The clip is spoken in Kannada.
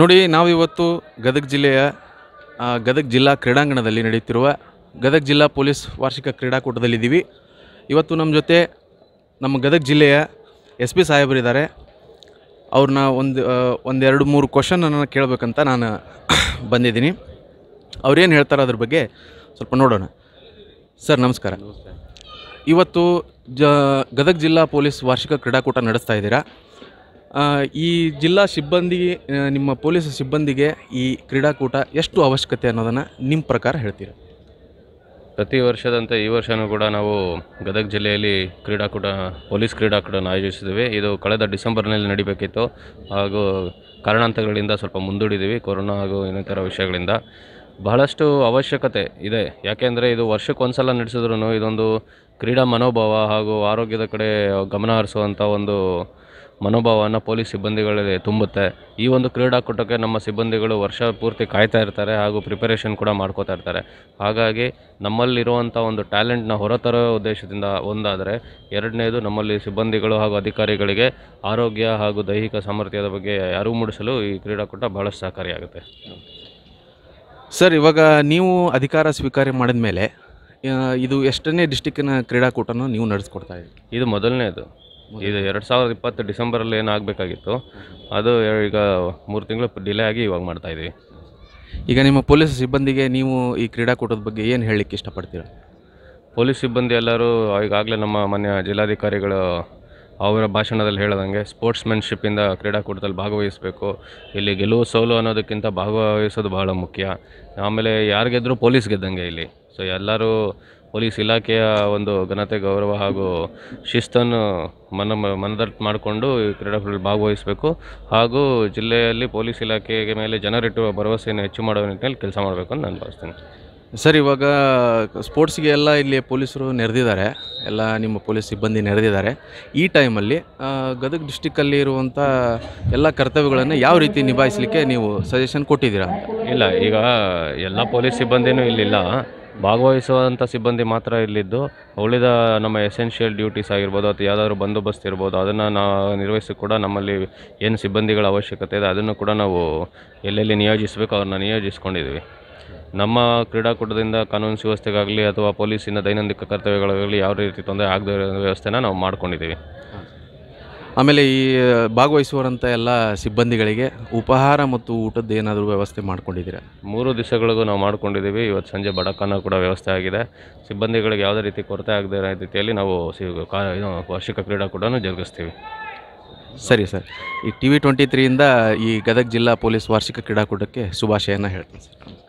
ನೋಡಿ ನಾವಿವತ್ತು ಗದಗ ಜಿಲ್ಲೆಯ ಗದಗ ಜಿಲ್ಲಾ ಕ್ರೀಡಾಂಗಣದಲ್ಲಿ ನಡೆಯುತ್ತಿರುವ ಗದಗ ಜಿಲ್ಲಾ ಪೊಲೀಸ್ ವಾರ್ಷಿಕ ಕ್ರೀಡಾಕೂಟದಲ್ಲಿದ್ದೀವಿ ಇವತ್ತು ನಮ್ಮ ಜೊತೆ ನಮ್ಮ ಗದಗ ಜಿಲ್ಲೆಯ ಎಸ್ ಪಿ ಸಾಹೇಬರಿದ್ದಾರೆ ಅವ್ರನ್ನ ಒಂದು ಒಂದೆರಡು ಮೂರು ಕ್ವಶನನ್ನು ಕೇಳಬೇಕಂತ ನಾನು ಬಂದಿದ್ದೀನಿ ಅವ್ರೇನು ಹೇಳ್ತಾರೆ ಅದ್ರ ಬಗ್ಗೆ ಸ್ವಲ್ಪ ನೋಡೋಣ ಸರ್ ನಮಸ್ಕಾರ ಇವತ್ತು ಜ ಗದಗ ಜಿಲ್ಲಾ ಪೊಲೀಸ್ ವಾರ್ಷಿಕ ಕ್ರೀಡಾಕೂಟ ನಡೆಸ್ತಾ ಇದ್ದೀರಾ ಈ ಜಿಲ್ಲಾ ಸಿಬ್ಬಂದಿ ನಿಮ್ಮ ಪೊಲೀಸ್ ಸಿಬ್ಬಂದಿಗೆ ಈ ಕ್ರೀಡಾಕೂಟ ಎಷ್ಟು ಅವಶ್ಯಕತೆ ಅನ್ನೋದನ್ನು ನಿಮ್ಮ ಪ್ರಕಾರ ಹೇಳ್ತೀರಾ ಪ್ರತಿ ವರ್ಷದಂತೆ ಈ ವರ್ಷವೂ ಕೂಡ ನಾವು ಗದಗ ಜಿಲ್ಲೆಯಲ್ಲಿ ಕ್ರೀಡಾಕೂಟ ಪೊಲೀಸ್ ಕ್ರೀಡಾಕೂಟವನ್ನು ಆಯೋಜಿಸಿದ್ದೀವಿ ಇದು ಕಳೆದ ಡಿಸೆಂಬರ್ನಲ್ಲಿ ನಡಿಬೇಕಿತ್ತು ಹಾಗೂ ಕಾರಣಾಂತರಗಳಿಂದ ಸ್ವಲ್ಪ ಮುಂದೂಡಿದ್ದೀವಿ ಕೊರೋನಾ ಹಾಗೂ ಇನ್ನಿತರ ವಿಷಯಗಳಿಂದ ಬಹಳಷ್ಟು ಅವಶ್ಯಕತೆ ಇದೆ ಯಾಕೆಂದರೆ ಇದು ವರ್ಷಕ್ಕೊಂದು ಸಲ ನಡೆಸಿದ್ರೂ ಇದೊಂದು ಕ್ರೀಡಾ ಮನೋಭಾವ ಹಾಗೂ ಆರೋಗ್ಯದ ಕಡೆ ಗಮನ ಹರಿಸುವಂಥ ಒಂದು ಮನೋಭಾವವನ್ನು ಪೊಲೀಸ್ ಸಿಬ್ಬಂದಿಗಳಲ್ಲಿ ತುಂಬುತ್ತೆ ಈ ಒಂದು ಕ್ರೀಡಾಕೂಟಕ್ಕೆ ನಮ್ಮ ಸಿಬ್ಬಂದಿಗಳು ವರ್ಷ ಪೂರ್ತಿ ಕಾಯ್ತಾ ಇರ್ತಾರೆ ಹಾಗೂ ಪ್ರಿಪರೇಷನ್ ಕೂಡ ಮಾಡ್ಕೋತಾ ಇರ್ತಾರೆ ಹಾಗಾಗಿ ನಮ್ಮಲ್ಲಿರುವಂಥ ಒಂದು ಟ್ಯಾಲೆಂಟ್ನ ಹೊರತರೋ ಉದ್ದೇಶದಿಂದ ಒಂದಾದರೆ ಎರಡನೇದು ನಮ್ಮಲ್ಲಿ ಸಿಬ್ಬಂದಿಗಳು ಹಾಗೂ ಅಧಿಕಾರಿಗಳಿಗೆ ಆರೋಗ್ಯ ಹಾಗೂ ದೈಹಿಕ ಸಾಮರ್ಥ್ಯದ ಬಗ್ಗೆ ಅರಿವು ಮೂಡಿಸಲು ಈ ಕ್ರೀಡಾಕೂಟ ಸಹಕಾರಿ ಸಹಕಾರಿಯಾಗುತ್ತೆ ಸರ್ ಇವಾಗ ನೀವು ಅಧಿಕಾರ ಸ್ವೀಕಾರ ಮಾಡಿದ ಮೇಲೆ ಇದು ಎಷ್ಟನೇ ಡಿಸ್ಟಿಕ್ಕಿನ ಕ್ರೀಡಾಕೂಟನೂ ನೀವು ನಡೆಸ್ಕೊಡ್ತಾ ಇದ್ದೀರಿ ಇದು ಮೊದಲನೇದು ಇದು ಎರಡು ಸಾವಿರದ ಇಪ್ಪತ್ತು ಡಿಸೆಂಬರಲ್ಲಿ ಏನಾಗಬೇಕಾಗಿತ್ತು ಅದು ಈಗ ಮೂರು ತಿಂಗಳು ಡಿಲೇ ಆಗಿ ಇವಾಗ ಮಾಡ್ತಾ ಇದ್ದೀವಿ ಈಗ ನಿಮ್ಮ ಪೊಲೀಸ್ ಸಿಬ್ಬಂದಿಗೆ ನೀವು ಈ ಕ್ರೀಡಾಕೂಟದ ಬಗ್ಗೆ ಏನು ಹೇಳಲಿಕ್ಕೆ ಇಷ್ಟಪಡ್ತೀರಾ ಪೊಲೀಸ್ ಸಿಬ್ಬಂದಿ ಎಲ್ಲರೂ ಈಗಾಗಲೇ ನಮ್ಮ ಮನೆಯ ಜಿಲ್ಲಾಧಿಕಾರಿಗಳು ಅವರ ಭಾಷಣದಲ್ಲಿ ಸ್ಪೋರ್ಟ್ಸ್ ಮೆನ್ಶಿಪ್ಪಿಂದ ಕ್ರೀಡಾಕೂಟದಲ್ಲಿ ಭಾಗವಹಿಸಬೇಕು ಇಲ್ಲಿ ಗೆಲುವು ಸೋಲು ಅನ್ನೋದಕ್ಕಿಂತ ಭಾಗವಹಿಸೋದು ಬಹಳ ಮುಖ್ಯ ಆಮೇಲೆ ಯಾರು ಪೊಲೀಸ್ ಗೆದ್ದಂಗೆ ಇಲ್ಲಿ ಸೊ ಎಲ್ಲರೂ ಪೊಲೀಸ್ ಇಲಾಖೆಯ ಒಂದು ಘನತೆ ಗೌರವ ಹಾಗೂ ಶಿಸ್ತನ್ನು ಮನ ಮನದಟ್ಟು ಮಾಡಿಕೊಂಡು ಈ ಕ್ರೀಡಾಪಟುಗಳು ಭಾಗವಹಿಸಬೇಕು ಹಾಗೂ ಜಿಲ್ಲೆಯಲ್ಲಿ ಪೊಲೀಸ್ ಇಲಾಖೆಗೆ ಮೇಲೆ ಜನರಿಟ್ಟಿರುವ ಭರವಸೆಯನ್ನು ಹೆಚ್ಚು ಮಾಡುವ ನಿಟ್ಟಿನಲ್ಲಿ ಕೆಲಸ ಮಾಡಬೇಕು ಅಂತ ನಾನು ಭಾವಿಸ್ತೀನಿ ಸರ್ ಇವಾಗ ಸ್ಪೋರ್ಟ್ಸ್ಗೆ ಎಲ್ಲ ಇಲ್ಲಿ ಪೊಲೀಸರು ನೆರೆದಿದ್ದಾರೆ ಎಲ್ಲ ನಿಮ್ಮ ಪೊಲೀಸ್ ಸಿಬ್ಬಂದಿ ನೆರೆದಿದ್ದಾರೆ ಈ ಟೈಮಲ್ಲಿ ಗದಗ ಡಿಸ್ಟಿಕ್ಕಲ್ಲಿ ಇರುವಂಥ ಎಲ್ಲ ಕರ್ತವ್ಯಗಳನ್ನು ಯಾವ ರೀತಿ ನಿಭಾಯಿಸಲಿಕ್ಕೆ ನೀವು ಸಜೆಷನ್ ಕೊಟ್ಟಿದ್ದೀರಾ ಇಲ್ಲ ಈಗ ಎಲ್ಲ ಪೊಲೀಸ್ ಸಿಬ್ಬಂದಿನೂ ಇಲ್ಲಿಲ್ಲ ಭಾಗವಹಿಸುವಂಥ ಸಿಬ್ಬಂದಿ ಮಾತ್ರ ಇಲ್ಲಿದ್ದು ಉಳಿದ ನಮ್ಮ ಎಸೆನ್ಷಿಯಲ್ ಡ್ಯೂಟೀಸ್ ಆಗಿರ್ಬೋದು ಅಥವಾ ಯಾವುದಾದ್ರು ಬಂದೋಬಸ್ತ್ ಇರ್ಬೋದು ಅದನ್ನು ನಾವು ನಿರ್ವಹಿಸಿ ಕೂಡ ನಮ್ಮಲ್ಲಿ ಏನು ಸಿಬ್ಬಂದಿಗಳ ಅವಶ್ಯಕತೆ ಇದೆ ಅದನ್ನು ಕೂಡ ನಾವು ಎಲ್ಲೆಲ್ಲಿ ನಿಯೋಜಿಸಬೇಕು ಅವ್ರನ್ನ ನಿಯೋಜಿಸ್ಕೊಂಡಿದ್ದೀವಿ ನಮ್ಮ ಕ್ರೀಡಾಕೂಟದಿಂದ ಕಾನೂನು ಸುವ್ಯವಸ್ಥೆಗಾಗಲಿ ಅಥವಾ ಪೊಲೀಸಿನ ದೈನಂದಿನ ಕರ್ತವ್ಯಗಳಾಗಲಿ ಯಾವ ರೀತಿ ತೊಂದರೆ ಇರೋ ವ್ಯವಸ್ಥೆನ ನಾವು ಮಾಡ್ಕೊಂಡಿದ್ದೀವಿ ಆಮೇಲೆ ಈ ಭಾಗವಹಿಸುವಂಥ ಎಲ್ಲ ಸಿಬ್ಬಂದಿಗಳಿಗೆ ಉಪಹಾರ ಮತ್ತು ಊಟದ ಏನಾದರೂ ವ್ಯವಸ್ಥೆ ಮಾಡ್ಕೊಂಡಿದ್ದೀರಾ ಮೂರು ದಿವಸಗಳಿಗೂ ನಾವು ಮಾಡ್ಕೊಂಡಿದ್ದೀವಿ ಇವತ್ತು ಸಂಜೆ ಬಡಕನ ಕೂಡ ವ್ಯವಸ್ಥೆ ಆಗಿದೆ ಸಿಬ್ಬಂದಿಗಳಿಗೆ ಯಾವುದೇ ರೀತಿ ಕೊರತೆ ಆಗದೇ ಇರೋ ರೀತಿಯಲ್ಲಿ ನಾವು ವಾರ್ಷಿಕ ಕ್ರೀಡಾಕೂಟನೂ ಜರುಗಿಸ್ತೀವಿ ಸರಿ ಸರ್ ಈ ಟಿ ವಿ ಟ್ವೆಂಟಿ ತ್ರೀಯಿಂದ ಈ ಗದಗ ಜಿಲ್ಲಾ ಪೊಲೀಸ್ ವಾರ್ಷಿಕ ಕ್ರೀಡಾಕೂಟಕ್ಕೆ ಶುಭಾಶಯನ ಹೇಳ್ತೀನಿ ಸರ್